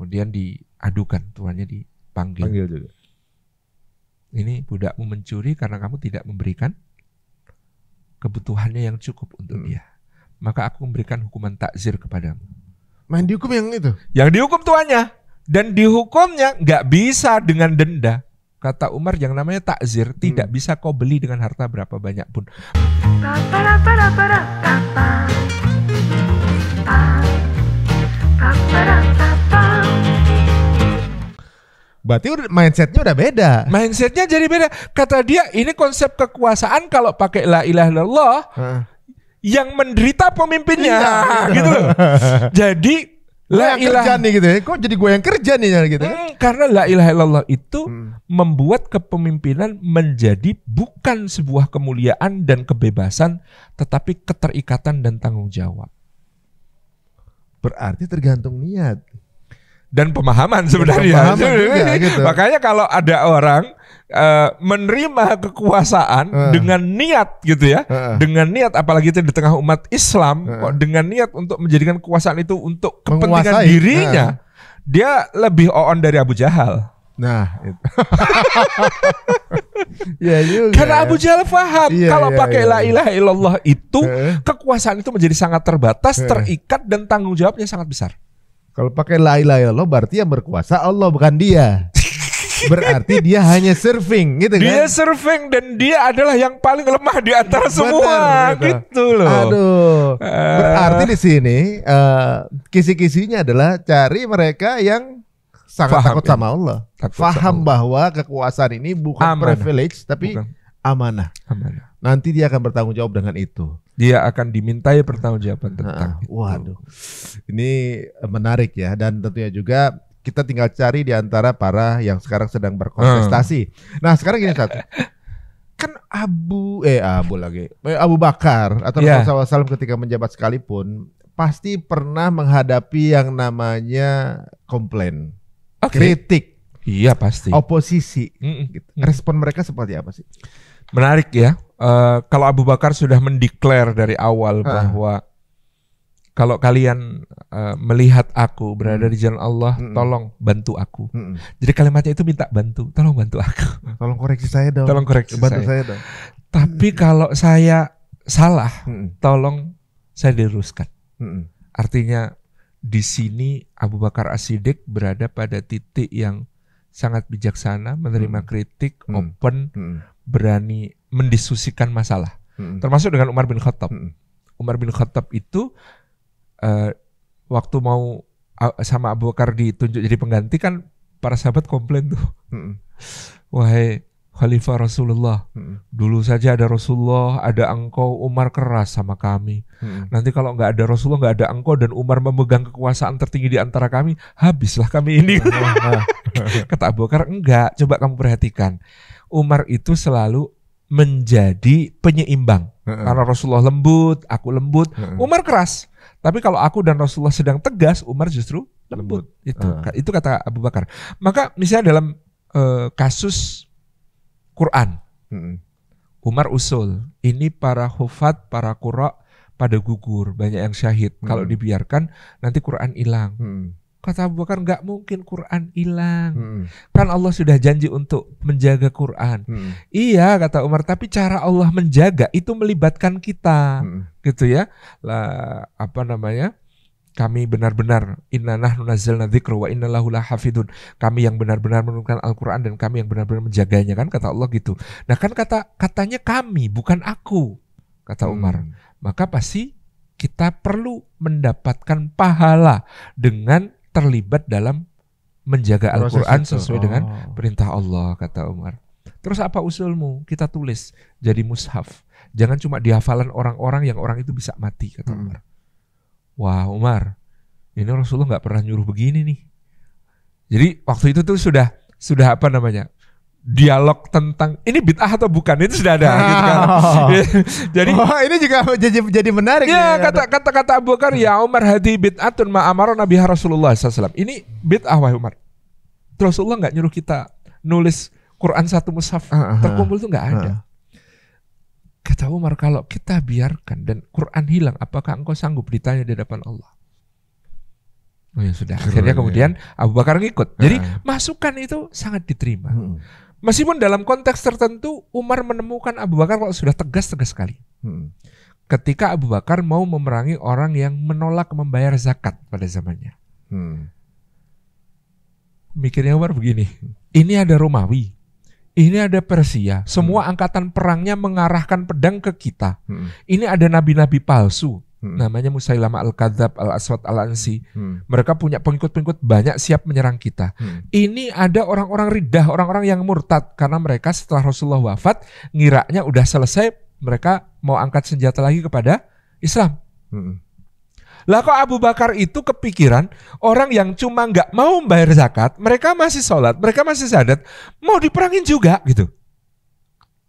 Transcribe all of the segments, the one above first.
Kemudian diadukan, tuannya dipanggil. Panggil juga. Ini budakmu mencuri karena kamu tidak memberikan kebutuhannya yang cukup untuk hmm. dia. Maka aku memberikan hukuman takzir kepadamu. Main dihukum yang itu? Yang dihukum tuannya. Dan dihukumnya nggak bisa dengan denda. Kata Umar yang namanya takzir hmm. tidak bisa kau beli dengan harta berapa banyak pun. Ba, ba, ba, Berarti mindsetnya udah beda. Mindsetnya jadi beda. Kata dia ini konsep kekuasaan kalau pakai la ilaha illallah yang menderita pemimpinnya iya. gitu loh. jadi la yang ilah... kerja nih gitu ya. Kok jadi gue yang kerja nih gitu kan? Hmm, karena la ilaha illallah itu hmm. membuat kepemimpinan menjadi bukan sebuah kemuliaan dan kebebasan tetapi keterikatan dan tanggung jawab. Berarti tergantung niat dan pemahaman sebenarnya. Pemahaman juga, iya, gitu. Makanya kalau ada orang uh, menerima kekuasaan uh. dengan niat gitu ya, uh. dengan niat apalagi itu di tengah umat Islam, uh. dengan niat untuk menjadikan kekuasaan itu untuk kepentingan Menguasai. dirinya, uh. dia lebih on dari Abu Jahal. Nah, ya juga. Karena ya. Abu Jahal paham ya, kalau ya, pakai ya. la ilaha illallah itu uh. kekuasaan itu menjadi sangat terbatas, uh. terikat dan tanggung jawabnya sangat besar. Kalau pakai la ilaha illallah berarti yang berkuasa Allah bukan dia. Berarti dia hanya surfing gitu kan. Dia surfing dan dia adalah yang paling lemah di antara semua betul. gitu loh. Aduh. Eh. Berarti di sini uh, kisi-kisinya adalah cari mereka yang sangat Faham, takut sama Allah. Takut Faham sama Allah. bahwa kekuasaan ini bukan amanah. privilege tapi bukan. amanah. Amanah nanti dia akan bertanggung jawab dengan itu. Dia akan dimintai pertanggungjawaban nah, tentang. Nah, waduh, ini eh, menarik ya dan tentunya juga kita tinggal cari di antara para yang sekarang sedang berkontestasi. Hmm. Nah sekarang gini satu, kan Abu eh Abu lagi, eh, Abu Bakar atau yeah. Rasulullah SAW ketika menjabat sekalipun pasti pernah menghadapi yang namanya komplain, okay. kritik. Iya pasti. Oposisi. Mm -mm. Respon mereka seperti apa sih? Menarik ya uh, kalau Abu Bakar sudah mendeklar dari awal uh. bahwa kalau kalian uh, melihat aku berada hmm. di jalan Allah, -mm. tolong bantu aku. -mm. Jadi kalimatnya itu minta bantu, tolong bantu aku. Tolong koreksi saya dong. Tolong koreksi bantu saya. saya dong. Tapi -mm. kalau saya salah, -mm. tolong saya Mm -mm. Artinya di sini Abu Bakar As-Siddiq berada pada titik yang sangat bijaksana, menerima -mm. kritik, hmm. open, -mm. berani mendiskusikan masalah. Hmm. Termasuk dengan Umar bin Khattab. Hmm. Umar bin Khattab itu uh, waktu mau sama Abu Bakar ditunjuk jadi pengganti kan para sahabat komplain tuh. Hmm. Wahai Khalifah Rasulullah, hmm. dulu saja ada Rasulullah, ada engkau, Umar keras sama kami. Hmm. Nanti kalau nggak ada Rasulullah, nggak ada engkau dan Umar memegang kekuasaan tertinggi di antara kami, habislah kami ini. Kata Abu Bakar, enggak. Coba kamu perhatikan, Umar itu selalu menjadi penyeimbang. Uh-uh. Karena Rasulullah lembut, aku lembut, uh-uh. Umar keras. Tapi kalau aku dan Rasulullah sedang tegas, Umar justru lembut. lembut. Itu uh-uh. itu kata Abu Bakar. Maka misalnya dalam uh, kasus Quran, uh-uh. Umar usul, ini para hufat, para kurok pada gugur, banyak yang syahid. Uh-uh. Kalau hmm. dibiarkan nanti Quran hilang. Uh-uh. Kata Abu Bakar nggak mungkin Quran hilang. Hmm. Kan Allah sudah janji untuk menjaga Quran. Hmm. Iya kata Umar, tapi cara Allah menjaga itu melibatkan kita. Hmm. Gitu ya. Lah apa namanya? Kami benar-benar inna nahnu nazzalna dzikra wa inna lahu lahafidun. Kami yang benar-benar menurunkan Al-Qur'an dan kami yang benar-benar menjaganya kan kata Allah gitu. Nah, kan kata katanya kami bukan aku kata hmm. Umar. Hmm. Maka pasti kita perlu mendapatkan pahala dengan terlibat dalam menjaga Al-Qur'an sesuai oh. dengan perintah Allah kata Umar. Terus apa usulmu? Kita tulis jadi mushaf. Jangan cuma dihafalan orang-orang yang orang itu bisa mati kata hmm. Umar. Wah, Umar. Ini Rasulullah nggak pernah nyuruh begini nih. Jadi waktu itu tuh sudah sudah apa namanya? dialog tentang ini bid'ah atau bukan itu sudah ada gitu kan. Oh. jadi oh, ini juga jadi jadi menarik ya, ya kata kata kata Abu Bakar ya Umar hadi bid'atun ma amara Nabi Rasulullah SAW ini bid'ah wahai Umar Rasulullah nggak nyuruh kita nulis Quran satu mushaf uh, terkumpul tuh nggak ada kata Umar kalau kita biarkan dan Quran hilang apakah engkau sanggup ditanya di depan Allah Oh ya sudah. Akhirnya kemudian ya. Abu Bakar ngikut. Jadi masukan itu sangat diterima. Hmm. Meskipun dalam konteks tertentu Umar menemukan Abu Bakar kalau sudah tegas-tegas sekali. Hmm. Ketika Abu Bakar mau memerangi orang yang menolak membayar zakat pada zamannya. Hmm. Mikirnya Umar begini, hmm. ini ada Romawi, ini ada Persia, semua hmm. angkatan perangnya mengarahkan pedang ke kita. Hmm. Ini ada nabi-nabi palsu hmm. namanya Musailama Al-Kadzab, Al-Aswad Al-Ansi. Hmm. Mereka punya pengikut-pengikut banyak siap menyerang kita. Hmm. Ini ada orang-orang ridah, orang-orang yang murtad karena mereka setelah Rasulullah wafat ngiranya udah selesai, mereka mau angkat senjata lagi kepada Islam. Hmm. Lah kok Abu Bakar itu kepikiran orang yang cuma nggak mau bayar zakat, mereka masih sholat, mereka masih sadat, mau diperangin juga gitu.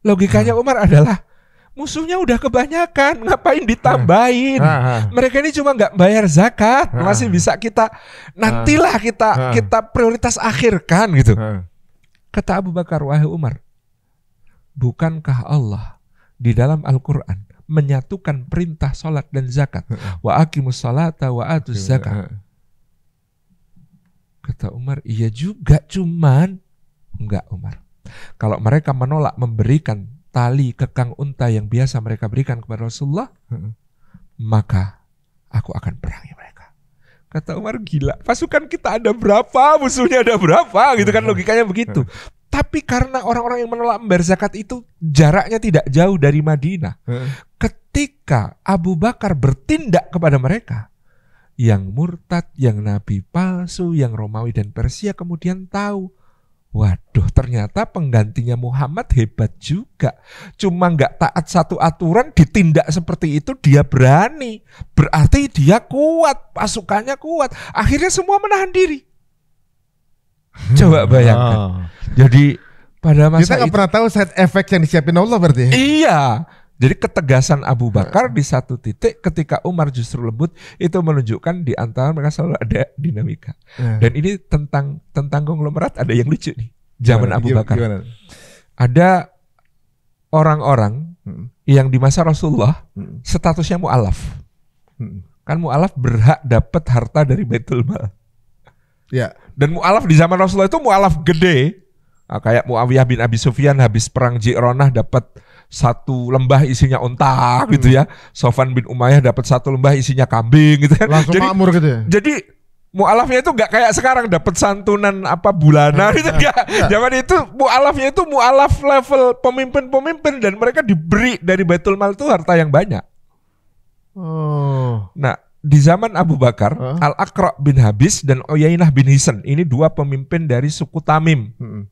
Logikanya hmm. Umar adalah musuhnya udah kebanyakan ngapain ditambahin ha, ah, ah. mereka ini cuma nggak bayar zakat ah, masih bisa kita nantilah kita kita prioritas akhirkan gitu kata Abu Bakar wahai Umar bukankah Allah di dalam Al-Qur'an menyatukan perintah solat dan zakat wa aqimus salata wa atus zakat kata Umar iya juga cuman enggak Umar kalau mereka menolak memberikan tali kekang unta yang biasa mereka berikan kepada Rasulullah, maka aku akan perangi mereka. Kata Umar gila, pasukan kita ada berapa, musuhnya ada berapa, gitu kan logikanya begitu. Tapi karena orang-orang yang menolak membayar zakat itu jaraknya tidak jauh dari Madinah. Ketika Abu Bakar bertindak kepada mereka, yang murtad, yang nabi palsu, yang Romawi dan Persia kemudian tahu Waduh, ternyata penggantinya Muhammad hebat juga. Cuma nggak taat satu aturan, ditindak seperti itu dia berani. Berarti dia kuat, pasukannya kuat. Akhirnya semua menahan diri. Hmm. Coba bayangkan. Ah. Jadi pada masa kita nggak pernah tahu side effect yang disiapin Allah berarti. Iya, jadi ketegasan Abu Bakar di satu titik ketika Umar justru lembut itu menunjukkan di antara mereka selalu ada dinamika. Yeah. Dan ini tentang tentang konglomerat ada yang lucu nih. Zaman gimana, Abu Bakar. Gimana? Ada orang-orang hmm. yang di masa Rasulullah hmm. statusnya mualaf. Hmm. Kan mualaf berhak dapat harta dari Baitul Mal. Ya. Dan mualaf di zaman Rasulullah itu mualaf gede. Nah, kayak Muawiyah bin Abi Sufyan habis perang Jironah dapat satu lembah isinya unta gitu hmm. gitu ya. Sofan bin Umayyah dapat satu lembah isinya kambing gitu kan. Langsung jadi, makmur gitu ya. Jadi mualafnya itu nggak kayak sekarang dapat santunan apa bulanan iya. itu enggak. Iya. Zaman itu mualafnya itu mualaf level pemimpin-pemimpin dan mereka diberi dari Baitul Mal itu harta yang banyak. Oh. Nah, di zaman Abu Bakar, huh? Al-Aqra bin Habis dan Uyainah bin Hisan, ini dua pemimpin dari suku Tamim. Hmm.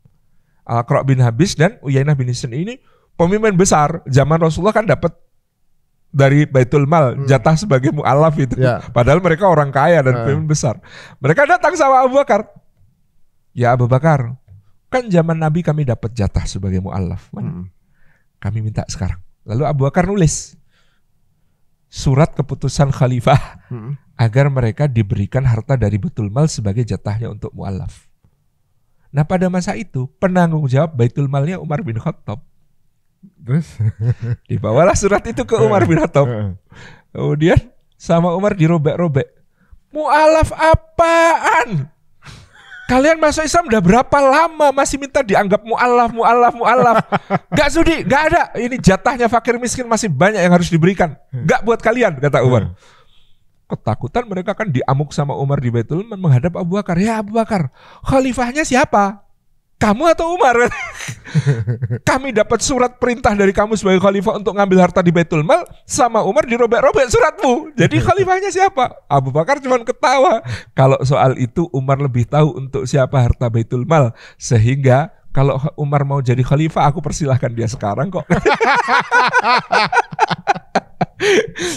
Al-Aqra bin Habis dan Uyainah bin Hisan ini pemimpin besar zaman Rasulullah kan dapat dari Baitul Mal hmm. jatah sebagai mualaf itu. Ya. Padahal mereka orang kaya dan hmm. pemimpin besar. Mereka datang sama Abu Bakar. Ya Abu Bakar, kan zaman Nabi kami dapat jatah sebagai mualaf. Hmm. Kami minta sekarang. Lalu Abu Bakar nulis surat keputusan khalifah hmm. agar mereka diberikan harta dari Baitul Mal sebagai jatahnya untuk mualaf. Nah pada masa itu penanggung jawab Baitul Malnya Umar bin Khattab. Terus dibawalah surat itu ke Umar bin Khattab. Kemudian sama Umar dirobek-robek. Mualaf apaan? Kalian masuk Islam udah berapa lama masih minta dianggap mualaf, mualaf, mualaf. Gak sudi, gak ada. Ini jatahnya fakir miskin masih banyak yang harus diberikan. Gak buat kalian, kata Umar. Ketakutan mereka kan diamuk sama Umar di betul menghadap Abu Bakar. Ya Abu Bakar, khalifahnya siapa? kamu atau Umar? Kami dapat surat perintah dari kamu sebagai khalifah untuk ngambil harta di Baitul Mal sama Umar dirobek-robek suratmu. Jadi khalifahnya siapa? Abu Bakar cuma ketawa. Kalau soal itu Umar lebih tahu untuk siapa harta Baitul Mal sehingga kalau Umar mau jadi khalifah aku persilahkan dia sekarang kok.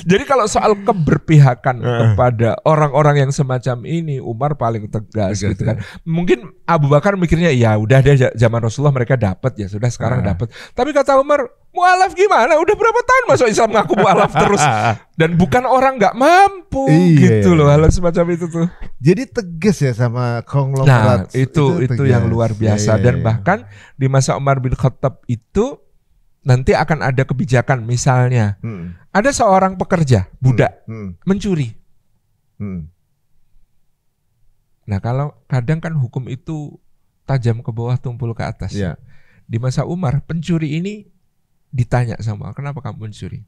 Jadi kalau soal keberpihakan uh. kepada orang-orang yang semacam ini, Umar paling tegas, Begitu. gitu kan. Ya. Mungkin Abu Bakar mikirnya ya udah deh zaman Rasulullah mereka dapat ya sudah sekarang uh. Eh. dapat. Tapi kata Umar mualaf gimana? Udah berapa tahun masuk Islam ngaku mualaf terus dan bukan orang nggak mampu iya, iya gitu loh iya. hal semacam itu tuh. Jadi tegas ya sama konglomerat. Nah itu itu, itu yang luar iya, biasa iya, iya, iya. dan bahkan di masa Umar bin Khattab itu nanti akan ada kebijakan misalnya hmm. ada seorang pekerja budak hmm. Hmm. mencuri hmm. nah kalau kadang kan hukum itu tajam ke bawah tumpul ke atas yeah. di masa Umar pencuri ini ditanya sama kenapa kamu mencuri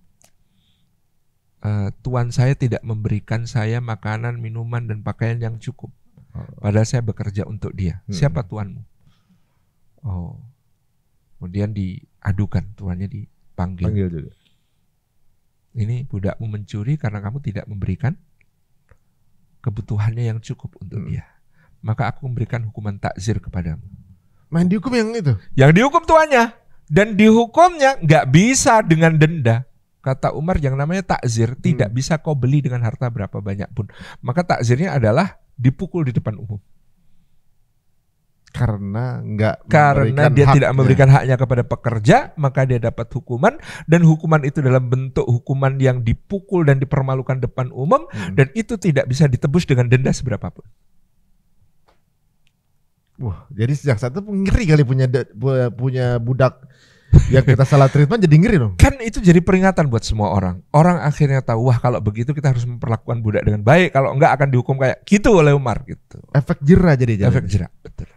tuan eh, tuan saya tidak memberikan saya makanan minuman dan pakaian yang cukup oh. padahal saya bekerja untuk dia hmm. siapa tuanmu oh kemudian di adukan tuannya dipanggil Panggil juga. ini budakmu mencuri karena kamu tidak memberikan kebutuhannya yang cukup untuk hmm. dia maka aku memberikan hukuman takzir kepadamu main dihukum yang itu yang dihukum tuannya dan dihukumnya nggak bisa dengan denda kata Umar yang namanya takzir hmm. tidak bisa kau beli dengan harta berapa banyak pun maka takzirnya adalah dipukul di depan umum karena nggak karena dia haknya. tidak memberikan haknya kepada pekerja maka dia dapat hukuman dan hukuman itu dalam bentuk hukuman yang dipukul dan dipermalukan depan umum hmm. dan itu tidak bisa ditebus dengan denda seberapapun. Wah, jadi sejak saat itu ngeri kali punya punya budak yang kita salah treatment jadi ngeri dong. Kan itu jadi peringatan buat semua orang. Orang akhirnya tahu wah kalau begitu kita harus memperlakukan budak dengan baik kalau enggak akan dihukum kayak gitu oleh Umar gitu. Efek jerah jadi jadi. Efek jerah, betul.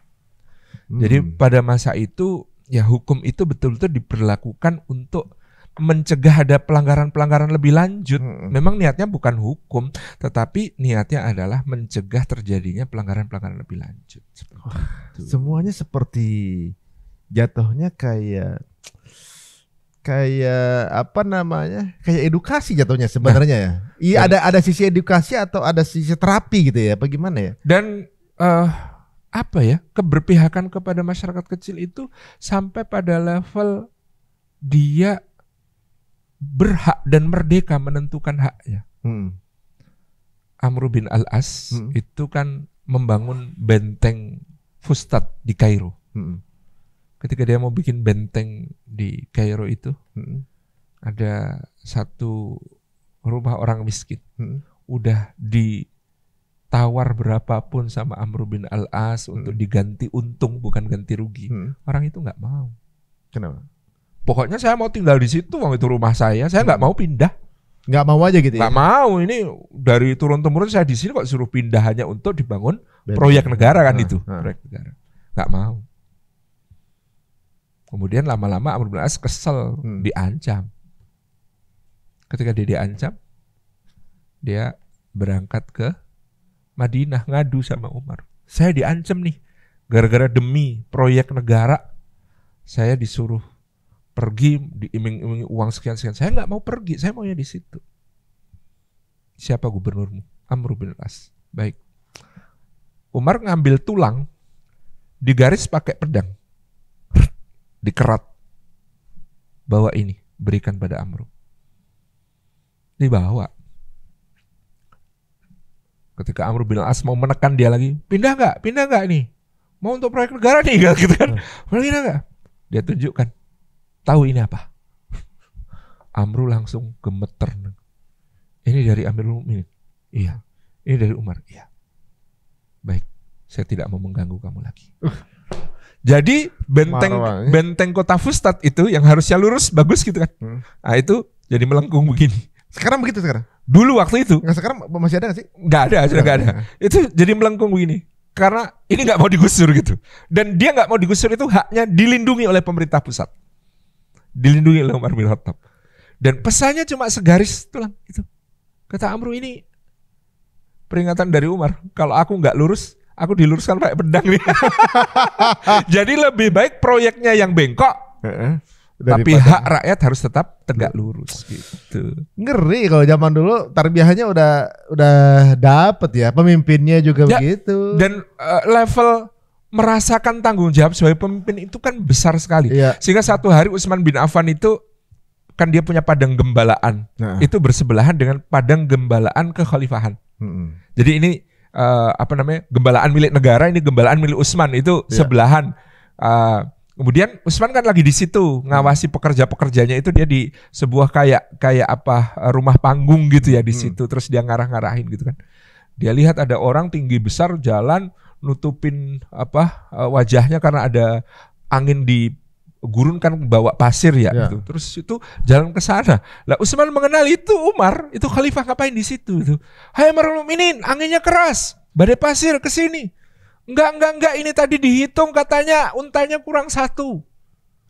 Hmm. Jadi pada masa itu ya hukum itu betul-betul diperlakukan untuk mencegah ada pelanggaran-pelanggaran lebih lanjut. Hmm. Memang niatnya bukan hukum, tetapi niatnya adalah mencegah terjadinya pelanggaran-pelanggaran lebih lanjut. Oh, semuanya seperti jatuhnya kayak kayak apa namanya kayak edukasi jatuhnya sebenarnya nah, ya iya nah, ada iya. ada sisi edukasi atau ada sisi terapi gitu ya Bagaimana ya dan uh, apa ya keberpihakan kepada masyarakat kecil itu sampai pada level dia berhak dan merdeka menentukan haknya. Hmm. Amr bin Al As hmm. itu kan membangun benteng Fustat di Kairo. Hmm. Ketika dia mau bikin benteng di Kairo itu, hmm. ada satu rumah orang miskin, hmm. udah di tawar berapapun sama Amr bin Al As untuk hmm. diganti untung bukan ganti rugi, hmm. orang itu nggak mau. Kenapa? Pokoknya saya mau tinggal di situ, waktu itu rumah saya, saya nggak hmm. mau pindah. Nggak mau aja gitu. Ya? Nggak ya? mau, ini dari turun temurun saya di sini kok suruh pindah hanya untuk dibangun Betul. proyek negara kan nah, itu, ah. proyek negara. Nggak mau. Kemudian lama-lama Amr bin Al As kesel, hmm. diancam. Ketika dia diancam, dia berangkat ke Madinah ngadu sama Umar. Saya diancam nih gara-gara demi proyek negara saya disuruh pergi diiming-imingi uang sekian-sekian. Saya nggak mau pergi, saya maunya di situ. Siapa gubernurmu? Amr bin As. Baik. Umar ngambil tulang, digaris pakai pedang, dikerat. Bawa ini, berikan pada Amr. Dibawa ketika Amr bin As mau menekan dia lagi, pindah nggak, pindah nggak nih, mau untuk proyek negara nih, gitu kan, hmm. mau pindah nggak? Dia tunjukkan, tahu ini apa? Amru langsung gemeter. Ini dari Amirul Mukminin. Iya. Ini dari Umar. Iya. Baik, saya tidak mau mengganggu kamu lagi. Jadi benteng benteng kota Fustat itu yang harusnya lurus bagus gitu kan. Hmm. Nah, itu jadi melengkung begini. Sekarang begitu sekarang. Dulu waktu itu. Nggak sekarang masih ada gak sih? Nggak ada, sudah nggak ada. Itu jadi melengkung begini karena ini nggak mau digusur gitu. Dan dia nggak mau digusur itu haknya dilindungi oleh pemerintah pusat. Dilindungi oleh Umar bin Khattab. Dan pesannya cuma segaris tulang itu. Kata Amru ini peringatan dari Umar. Kalau aku nggak lurus, aku diluruskan pakai pedang nih. Jadi lebih baik proyeknya yang bengkok. Tapi hak rakyat harus tetap tegak lurus gitu. Ngeri kalau zaman dulu tarbiyahnya udah udah dapet ya pemimpinnya juga ya, begitu. Dan uh, level merasakan tanggung jawab sebagai pemimpin itu kan besar sekali. Ya. Sehingga satu hari Utsman bin Affan itu kan dia punya padang gembalaan. Nah. Itu bersebelahan dengan padang gembalaan kekhalifahan. Hmm. Jadi ini uh, apa namanya? gembalaan milik negara, ini gembalaan milik Utsman itu ya. sebelahan uh, Kemudian Usman kan lagi di situ ngawasi pekerja-pekerjanya itu dia di sebuah kayak kayak apa eh, rumah panggung gitu ya di hmm. situ terus dia ngarah-ngarahin gitu kan. Dia lihat ada orang tinggi besar jalan nutupin apa eh, wajahnya karena ada angin di gurun kan bawa pasir ya, ya. gitu. Terus itu jalan ke sana. Lah Usman mengenal itu Umar, itu khalifah ngapain di situ itu. Hai Umar ini anginnya keras, badai pasir ke sini. Enggak, enggak, enggak. Ini tadi dihitung katanya untanya kurang satu.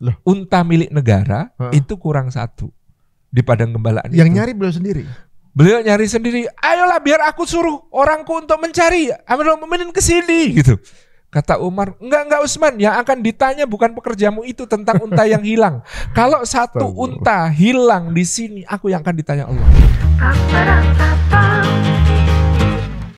Loh. Unta milik negara Hah? itu kurang satu di padang gembalaan Yang itu. nyari beliau sendiri? Beliau nyari sendiri. Ayolah biar aku suruh orangku untuk mencari. Amirul muminin kesini gitu. Kata Umar, enggak enggak Usman, yang akan ditanya bukan pekerjamu itu tentang unta yang hilang. Kalau satu unta hilang di sini, aku yang akan ditanya Allah.